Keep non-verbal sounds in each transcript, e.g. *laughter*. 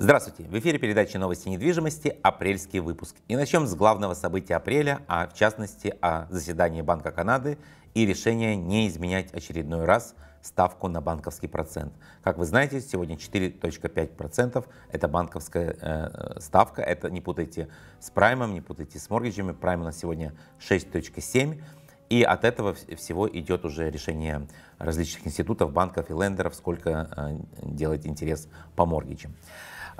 Здравствуйте! В эфире передача «Новости недвижимости. Апрельский выпуск». И начнем с главного события апреля, а в частности о заседании Банка Канады и решения не изменять очередной раз ставку на банковский процент. Как вы знаете, сегодня 4.5% это банковская э, ставка. Это не путайте с праймом, не путайте с моргиджами. Прайм у нас сегодня 6.7%. И от этого всего идет уже решение различных институтов, банков и лендеров, сколько э, делать интерес по моргичам.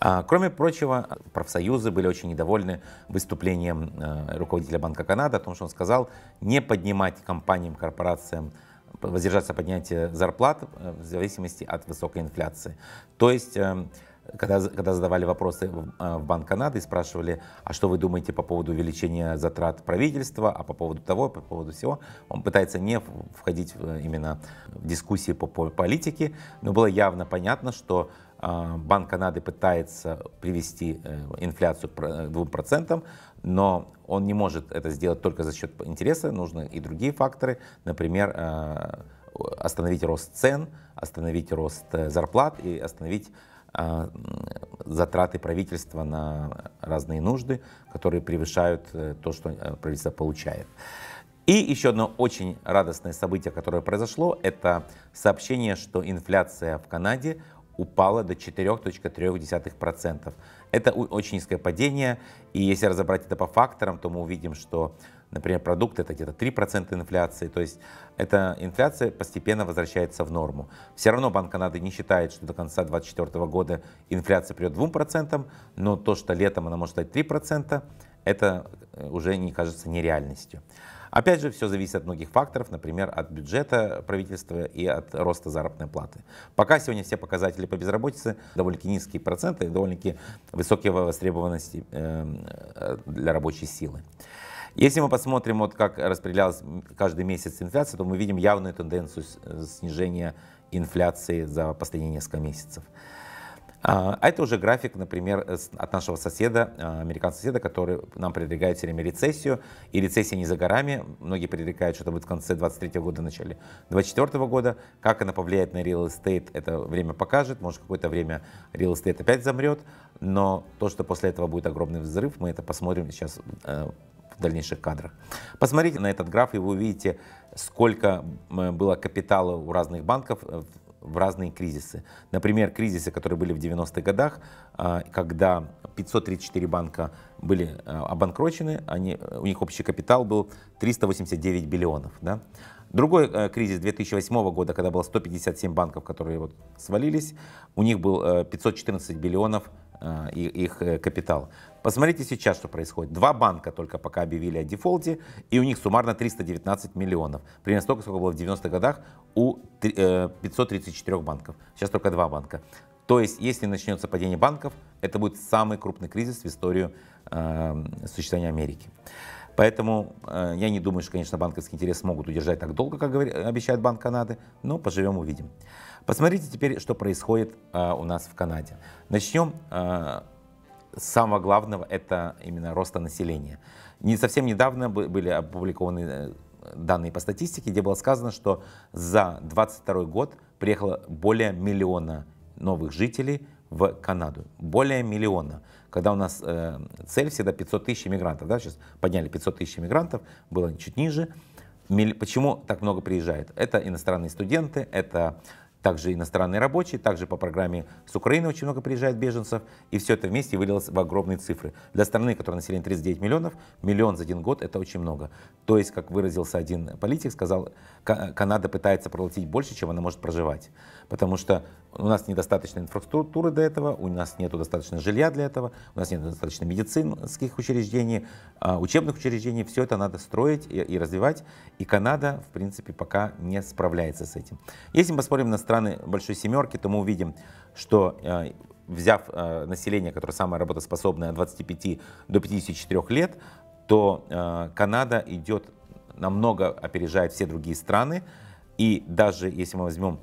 А, кроме прочего, профсоюзы были очень недовольны выступлением э, руководителя Банка Канады о том, что он сказал не поднимать компаниям, корпорациям воздержаться поднятия зарплат э, в зависимости от высокой инфляции. То есть э, когда, когда задавали вопросы в Банк Канады и спрашивали, а что вы думаете по поводу увеличения затрат правительства, а по поводу того, по поводу всего, он пытается не входить именно в дискуссии по политике, но было явно понятно, что а, Банк Канады пытается привести э, инфляцию э, к 2%, но он не может это сделать только за счет интереса, нужны и другие факторы, например, э, остановить рост цен, остановить рост зарплат и остановить затраты правительства на разные нужды, которые превышают то, что правительство получает. И еще одно очень радостное событие, которое произошло, это сообщение, что инфляция в Канаде упала до 4.3%. Это очень низкое падение, и если разобрать это по факторам, то мы увидим, что, например, продукты это где-то 3% инфляции, то есть эта инфляция постепенно возвращается в норму. Все равно Банк Канады не считает, что до конца 2024 года инфляция придет 2%, но то, что летом она может стать 3%, это э, уже не кажется нереальностью. Опять же, все зависит от многих факторов, например, от бюджета правительства и от роста заработной платы. Пока сегодня все показатели по безработице довольно-таки низкие проценты и довольно-таки высокие востребованности э, для рабочей силы. Если мы посмотрим, вот как распределялась каждый месяц инфляция, то мы видим явную тенденцию э, снижения инфляции за последние несколько месяцев. А, а это уже график, например, э, от нашего соседа, а, американского соседа, который нам предрекает все время рецессию. И рецессия не за горами. Многие предрекают, что это будет в конце 23 года, начале 24 года. Как она повлияет на real estate, это время покажет. Может, какое-то время real estate опять замрет. Но то, что после этого будет огромный взрыв, мы это посмотрим сейчас э, в дальнейших кадрах. Посмотрите на этот граф, и вы увидите, сколько было капитала у разных банков э, в разные кризисы. Например, кризисы, которые были в 90-х годах, а, когда 534 банка были а, обанкрочены, они, у них общий капитал был 389 биллионов. Да? Другой э, кризис 2008 года, когда было 157 банков, которые вот свалились, у них был э, 514 биллионов Э, их э, капитал. Посмотрите сейчас, что происходит. Два банка только пока объявили о дефолте, и у них суммарно 319 миллионов. Примерно столько, сколько было в 90-х годах у 534 э, банков. Сейчас только два банка. То есть, если начнется падение банков, это будет самый крупный кризис в историю э, существования Америки. Поэтому э, я не думаю, что, конечно, банковские интересы могут удержать так долго, как говорит, обещает Банк Канады, но поживем, увидим. Посмотрите теперь, что происходит э, у нас в Канаде. Начнем э, с самого главного, это именно роста населения. Не совсем недавно были опубликованы э, данные по статистике, где было сказано, что за 2022 год приехало более миллиона новых жителей в Канаду. Более миллиона. Когда у нас э, цель всегда 500 тысяч иммигрантов, да, сейчас подняли 500 тысяч иммигрантов, было чуть ниже. Милли... Почему так много приезжает? Это иностранные студенты, это также иностранные рабочие, также по программе с Украины очень много приезжает беженцев, и все это вместе вылилось в огромные цифры. Для страны, которая население 39 миллионов, миллион за один год – это очень много. То есть, как выразился один политик, сказал, Канада пытается проглотить больше, чем она может проживать потому что у нас недостаточно инфраструктуры для этого, у нас нет достаточно жилья для этого, у нас нет достаточно медицинских учреждений, а, учебных учреждений. Все это надо строить и, и развивать. И Канада, в принципе, пока не справляется с этим. Если мы посмотрим на страны Большой Семерки, то мы увидим, что а, взяв а, население, которое самое работоспособное от 25 до 54 лет, то Канада идет намного опережает все другие страны. И даже если мы возьмем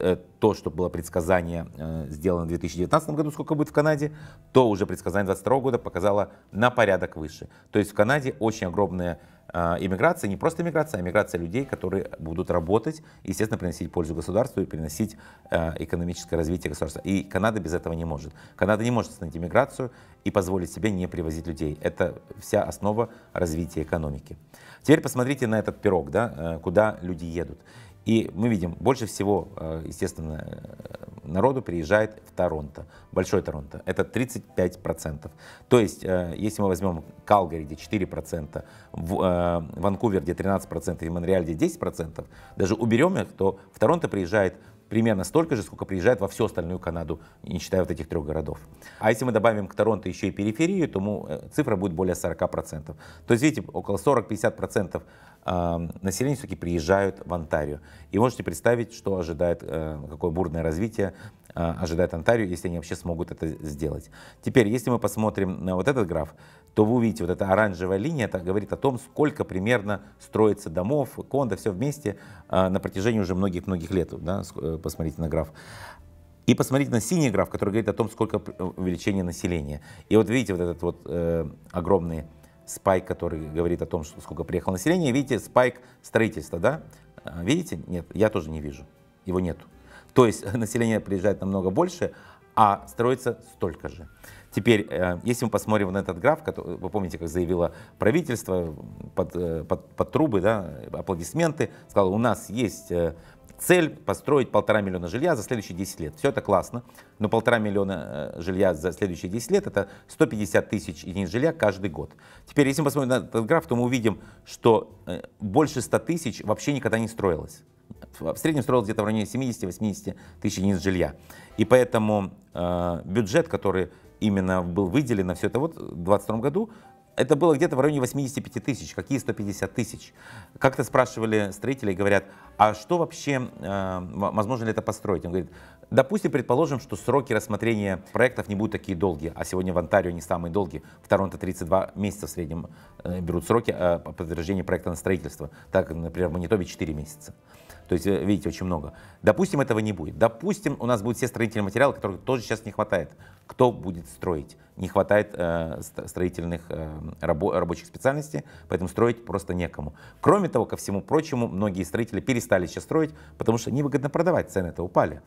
Э, то, что было предсказание э, сделано в 2019 году, сколько будет в Канаде, то уже предсказание 2022 года показало на порядок выше. То есть в Канаде очень огромная э, иммиграция, не просто иммиграция, а иммиграция людей, которые будут работать, естественно, приносить пользу государству и приносить экономическое развитие государства. И Канада без этого не может. Канада не может остановить иммиграцию и позволить себе не привозить людей. Это вся основа развития экономики. Теперь посмотрите на этот пирог, да, куда люди едут. И мы видим, больше всего, э, естественно, э, народу приезжает в Торонто, Большой Торонто. Это 35%. То есть, э, если мы возьмем Калгари, где 4%, в, Ванкувер, где 13% и Монреаль, где 10%, даже уберем их, то в Торонто приезжает примерно столько же, сколько приезжает во всю остальную Канаду, не считая вот этих трех городов. А если мы добавим к Торонто еще и периферию, то цифра будет более 40%. То есть, видите, около 40-50% население все-таки приезжают в Онтарию. И можете представить, что ожидает, э, какое бурное развитие э, ожидает Онтарию, если они вообще смогут это сделать. Теперь, если мы посмотрим на вот этот граф, то вы увидите, вот эта оранжевая линия, это говорит о том, сколько примерно строится домов, кондо, все вместе э, на протяжении уже многих-многих лет. Да? Посмотрите на граф. И посмотрите на синий граф, который говорит о том, сколько увеличение населения. И вот видите вот этот вот э, огромный спайк, который говорит о том, сколько приехало населения. Видите, спайк строительства, да? А, видите? Нет, я тоже не вижу. Его нету. То есть *laughs* население приезжает намного больше, а строится столько же. Теперь, э, если мы посмотрим на этот граф, вы помните, как заявило правительство под, э, под, под трубы, да, аплодисменты, сказало, у нас есть э, Цель построить полтора миллиона жилья за следующие 10 лет. Все это классно, но полтора миллиона э, жилья за следующие 10 лет это 150 тысяч единиц жилья каждый год. Теперь, если мы посмотрим на этот граф, то мы увидим, что э, больше 100 тысяч вообще никогда не строилось. В среднем строилось где-то в районе 70-80 тысяч единиц жилья. И поэтому э, бюджет, который именно был выделен на все это вот в 2022 году, это было где-то в районе 85 тысяч, какие 150 тысяч. Как-то спрашивали строителей, говорят, а что вообще, э, возможно ли это построить? Он говорит, допустим, предположим, что сроки рассмотрения проектов не будут такие долгие, а сегодня в Онтарио они самые долгие, в Торонто 32 месяца в среднем э, берут сроки э, по проекта на строительство, так, например, в Манитобе 4 месяца. То есть, э, видите, очень много. Допустим, этого не будет. Допустим, у нас будут все строительные материалы, которых тоже сейчас не хватает. Кто будет строить? Не хватает э, строительных э, рабо- рабочих специальностей, поэтому строить просто некому. Кроме того, ко всему прочему, многие строители перестали сейчас строить, потому что невыгодно продавать, цены-то упали.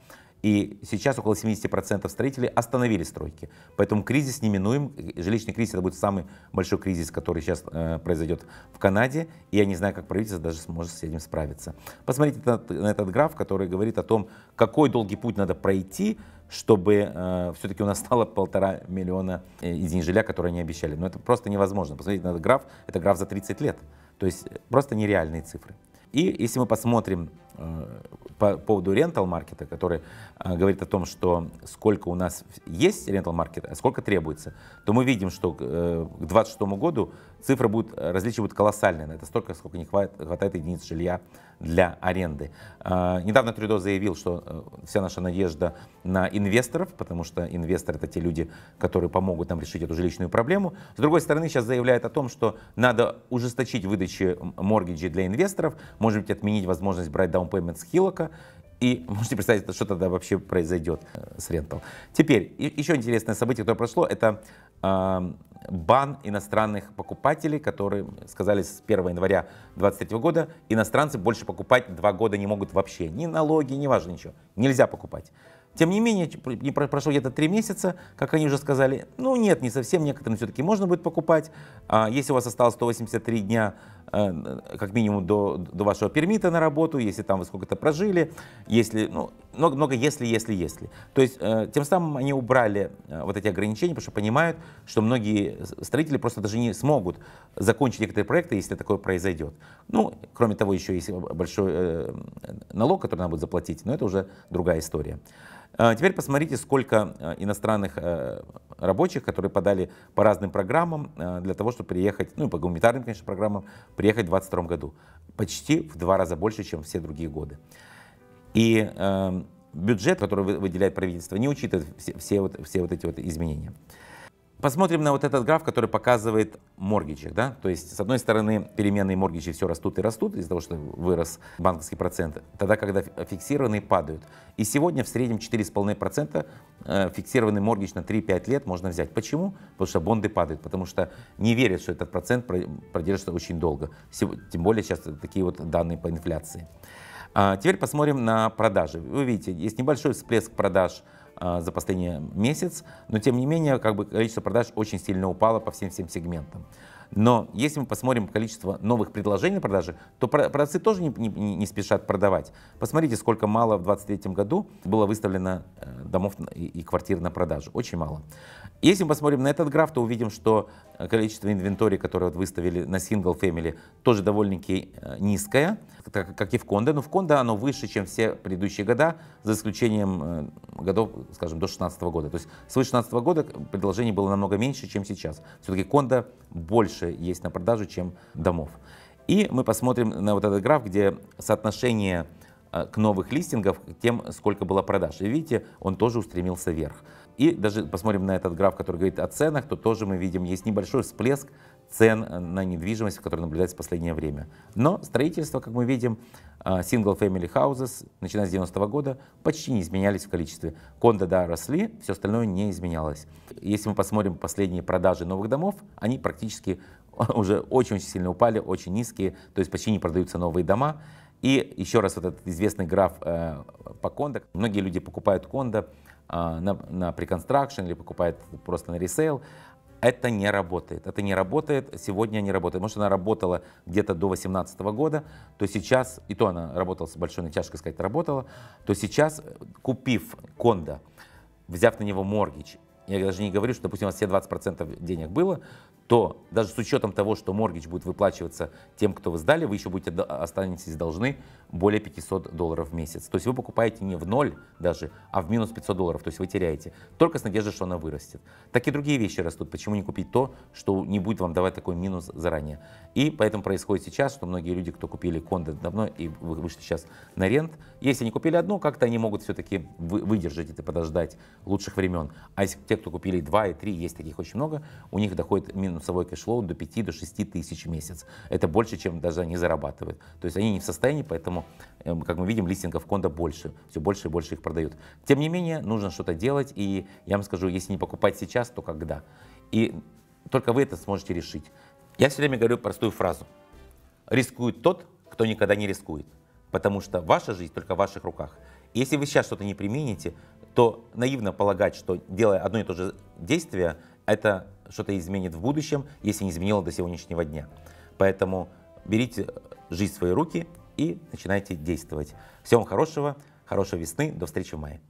И сейчас около 70% строителей остановили стройки. Поэтому кризис неминуем. Жилищный кризис это будет самый большой кризис, который сейчас э, произойдет в Канаде. И я не знаю, как правительство даже сможет с этим справиться. Посмотрите на, на этот граф, который говорит о том, какой долгий путь надо пройти, чтобы э, все-таки у нас стало полтора миллиона э, единиц жилья, которые они обещали. Но это просто невозможно. Посмотрите на этот граф. Это граф за 30 лет. То есть просто нереальные цифры. И если мы посмотрим э, по поводу рентал-маркета, который э, говорит о том, что сколько у нас есть рентал маркета а сколько требуется, то мы видим, что э, к 2026 году цифры будут, э, различия будут колоссальные. Это столько, сколько не хватает, хватает единиц жилья для аренды. А, недавно Трюдо заявил, что э, вся наша надежда на инвесторов, потому что инвесторы это те люди, которые помогут нам решить эту жилищную проблему. С другой стороны, сейчас заявляет о том, что надо ужесточить выдачи моргиджи для инвесторов, может быть, отменить возможность брать даунпеймент с Хилока и *laughs* можете представить, что тогда вообще произойдет э, с Рентал. Теперь, еще интересное событие, которое прошло, это бан иностранных покупателей, которые сказали с 1 января 2023 года, иностранцы больше покупать два года не могут вообще. Ни налоги, ни важно ничего. Нельзя покупать. Тем не менее, не прошло где-то три месяца, как они уже сказали, ну нет, не совсем, некоторым все-таки можно будет покупать. А, если у вас осталось 183 дня Э, как минимум до, до вашего пермита на работу, если там вы сколько-то прожили, если, ну, много, много если, если, если. То есть э, тем самым они убрали э, вот эти ограничения, потому что понимают, что многие строители просто даже не смогут закончить некоторые проекты, если такое произойдет. Ну, кроме того, еще есть большой налог, который надо будет заплатить, но это уже другая история. Теперь посмотрите, сколько иностранных рабочих, которые подали по разным программам э, для того, чтобы приехать, ну и по гуманитарным, конечно, программам, приехать в 2022 году. Почти в два раза больше, чем все другие годы. И э, бюджет, который выделяет правительство, не учитывает все, все, вот, все вот эти вот изменения. Посмотрим на вот этот граф, который показывает моргиджи. Да? То есть, с одной стороны, переменные моргиджи все растут и растут из-за того, что вырос банковский процент, тогда, когда фиксированные падают. И сегодня в среднем 4,5% э, фиксированный моргич на 3-5 лет можно взять. Почему? Потому что бонды падают, потому что не верят, что этот процент продержится очень долго. Тем более сейчас такие вот данные по инфляции. А, теперь посмотрим на продажи. Вы видите, есть небольшой всплеск продаж – а, за последний месяц, но тем не менее как бы количество продаж очень сильно упало по всем всем сегментам. Но если мы посмотрим количество новых предложений продажи, то продавцы тоже не, не, не спешат продавать. Посмотрите, сколько мало в 2023 году было выставлено э, домов и, и квартир на продажу. Очень мало. Если мы посмотрим на этот граф, то увидим, что э, количество инвентарий, которые вот выставили на Single Family, тоже довольно-таки э, низкое, как и в Конде. Но в Конде оно выше, чем все предыдущие года, за исключением э, годов, скажем, до 2016 года. То есть с 2016 года предложений было намного меньше, чем сейчас. Все-таки Конда больше есть на продажу, чем домов. И мы посмотрим на вот этот граф, где соотношение к новых листингов тем, сколько было продаж. И видите, он тоже устремился вверх. И даже посмотрим на этот граф, который говорит о ценах, то тоже мы видим, есть небольшой всплеск цен э, на недвижимость, который наблюдается в последнее время. Но строительство, как мы видим, э, single family houses, начиная с 90 -го года, почти не изменялись в количестве. Кондо, да, росли, все остальное не изменялось. Если мы посмотрим последние продажи новых домов, они практически *laughs* уже очень-очень сильно упали, очень низкие, то есть почти не продаются новые дома. И еще раз вот этот известный граф э, по кондо. Многие люди покупают кондо, а, на, на преконстракшн или покупает просто на ресейл, это не работает. Это не работает, сегодня не работает. Может, она работала где-то до 2018 года, то сейчас, и то она работала с большой натяжкой, сказать, работала, то сейчас, купив кондо, взяв на него моргич, я даже не говорю, что, допустим, у вас все 20% денег было, то даже с учетом того, что моргич будет выплачиваться тем, кто вы сдали, вы еще будете а, останетесь должны более 500 долларов в месяц. То есть вы покупаете не в ноль даже, а в минус 500 долларов, то есть вы теряете. Только с надеждой, что она вырастет. Так и другие вещи растут. Почему не купить то, что не будет вам давать такой минус заранее? И поэтому происходит сейчас, что многие люди, кто купили кондо давно и вышли сейчас на рент, если они купили одно, как-то они могут все-таки выдержать это, подождать лучших времен. А если те, кто купили два и три, есть таких очень много, у них доходит минус минусовой кэшфлоу до 5 до 6 тысяч в месяц. Это больше, чем даже они зарабатывают. То есть они не в состоянии, поэтому, э, как мы видим, листингов конда больше. Все больше и больше их продают. Тем не менее, нужно что-то делать. И я вам скажу, если не покупать сейчас, то когда? И только вы это сможете решить. Я все время говорю простую фразу. Рискует тот, кто никогда не рискует. Потому что ваша жизнь только в ваших руках. если вы сейчас что-то не примените, то наивно полагать, что делая одно и то же действие, это что-то изменит в будущем, если не изменило до сегодняшнего дня. Поэтому берите э, жизнь в свои руки и начинайте действовать. Всем хорошего, хорошей весны, до встречи в мае.